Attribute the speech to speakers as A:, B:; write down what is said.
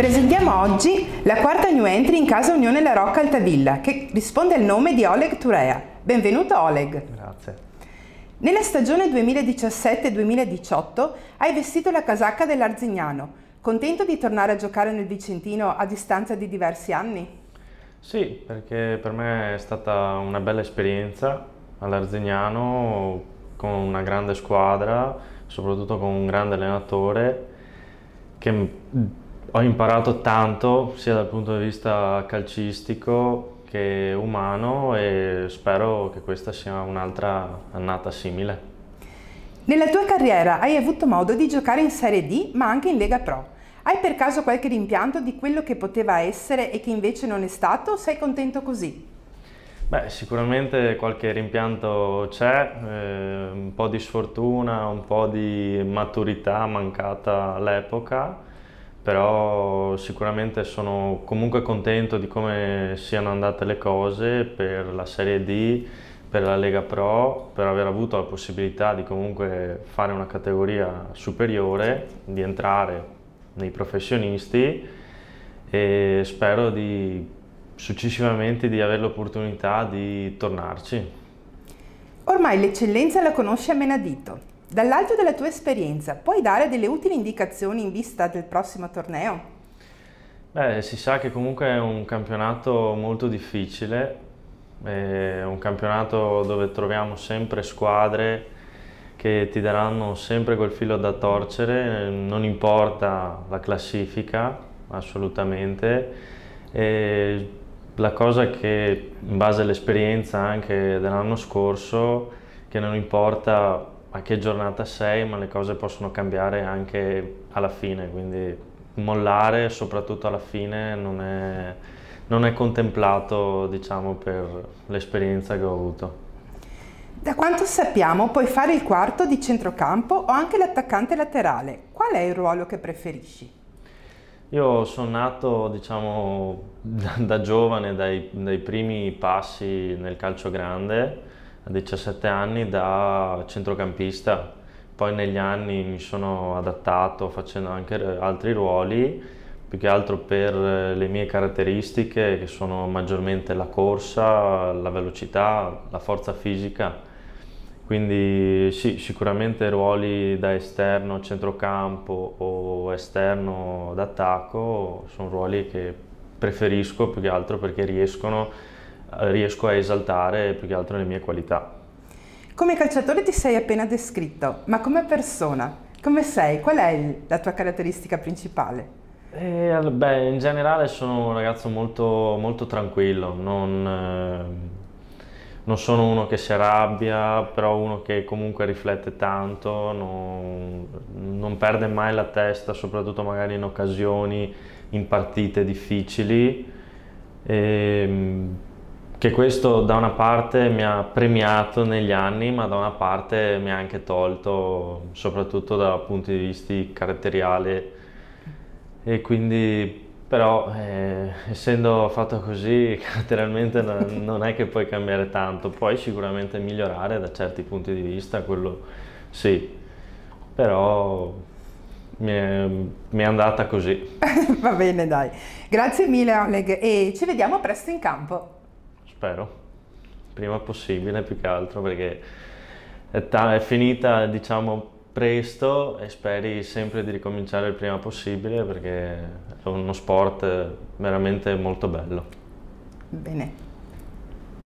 A: Presentiamo oggi la quarta new entry in casa Unione La Rocca Altavilla, che risponde al nome di Oleg Turea. Benvenuto Oleg. Grazie. Nella stagione 2017-2018 hai vestito la casacca dell'Arzignano. Contento di tornare a giocare nel Vicentino a distanza di diversi anni?
B: Sì, perché per me è stata una bella esperienza all'Arzignano con una grande squadra, soprattutto con un grande allenatore che ho imparato tanto sia dal punto di vista calcistico che umano e spero che questa sia un'altra annata simile.
A: Nella tua carriera hai avuto modo di giocare in Serie D ma anche in Lega Pro. Hai per caso qualche rimpianto di quello che poteva essere e che invece non è stato o sei contento così?
B: Beh, sicuramente qualche rimpianto c'è, eh, un po' di sfortuna, un po' di maturità mancata all'epoca però sicuramente sono comunque contento di come siano andate le cose per la Serie D, per la Lega Pro, per aver avuto la possibilità di comunque fare una categoria superiore, di entrare nei professionisti e spero di, successivamente di avere l'opportunità di tornarci.
A: Ormai l'eccellenza la conosce a menadito. Dall'alto della tua esperienza, puoi dare delle utili indicazioni in vista del prossimo torneo?
B: Beh, si sa che comunque è un campionato molto difficile, è un campionato dove troviamo sempre squadre che ti daranno sempre quel filo da torcere, non importa la classifica assolutamente. E la cosa che in base all'esperienza anche dell'anno scorso, che non importa a che giornata sei, ma le cose possono cambiare anche alla fine, quindi mollare soprattutto alla fine non è, non è contemplato diciamo, per l'esperienza che ho avuto.
A: Da quanto sappiamo puoi fare il quarto di centrocampo o anche l'attaccante laterale. Qual è il ruolo che preferisci?
B: Io sono nato diciamo, da, da giovane, dai, dai primi passi nel calcio grande, 17 anni da centrocampista, poi negli anni mi sono adattato facendo anche eh, altri ruoli, più che altro per eh, le mie caratteristiche che sono maggiormente la corsa, la velocità, la forza fisica. Quindi sì, sicuramente ruoli da esterno, centrocampo o esterno d'attacco sono ruoli che preferisco più che altro perché riescono a eh, riesco a esaltare più che altro le mie qualità.
A: Come calciatore ti sei appena descritto, ma come persona, come sei? Qual è la tua caratteristica principale?
B: Eh, beh, in generale sono un ragazzo molto, molto tranquillo, non, eh, non, sono uno che si arrabbia, però uno che comunque riflette tanto, non, non perde mai la testa, soprattutto magari in occasioni, in partite difficili. E, ehm, che questo da una parte mi ha premiato negli anni, ma da una parte mi ha anche tolto, soprattutto dal punto di vista caratteriale. E quindi, però, eh, essendo fatto così, caratterialmente non, non è che puoi cambiare tanto, puoi sicuramente migliorare da certi punti di vista, quello sì, però mi è, mi è, andata così.
A: Va bene, dai. Grazie mille Oleg e ci vediamo presto in campo
B: spero, prima possibile più che altro perché è, ta- è finita diciamo presto e speri sempre di ricominciare il prima possibile perché è uno sport veramente molto bello. Bene,